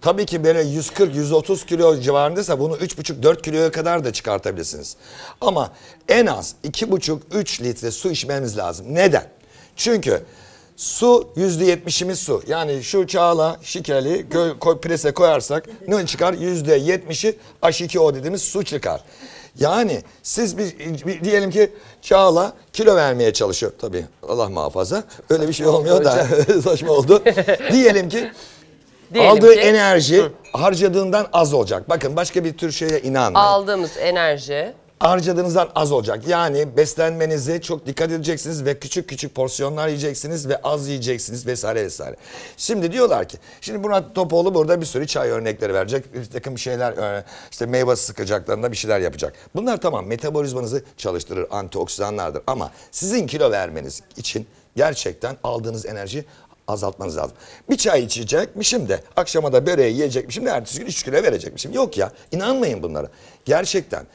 Tabii ki böyle 140-130 kilo civarındaysa bunu 3,5-4 kiloya kadar da çıkartabilirsiniz. Ama en az 2,5-3 litre su içmemiz lazım. Neden? Çünkü su %70'imiz su. Yani şu çağla, şikeli koy, prese koyarsak ne çıkar? %70'i H2O dediğimiz su çıkar. Yani siz bir, bir diyelim ki Çağla kilo vermeye çalışıyor. Tabii Allah muhafaza. Öyle bir şey olmuyor da saçma oldu. diyelim ki Diyelim aldığı ki, enerji Hı. harcadığından az olacak. Bakın başka bir tür şeye inanmayın. Aldığımız enerji harcadığınızdan az olacak. Yani beslenmenize çok dikkat edeceksiniz ve küçük küçük porsiyonlar yiyeceksiniz ve az yiyeceksiniz vesaire vesaire. Şimdi diyorlar ki, şimdi Murat Topoğlu burada bir sürü çay örnekleri verecek. Bir takım şeyler, e, işte meyve sıkacaklarında bir şeyler yapacak. Bunlar tamam metabolizmanızı çalıştırır, antioksidanlardır ama sizin kilo vermeniz için gerçekten aldığınız enerji azaltmanız lazım. Bir çay içecekmişim de akşama da böreği yiyecekmişim de ertesi gün 3 kilo verecekmişim. Yok ya inanmayın bunlara. Gerçekten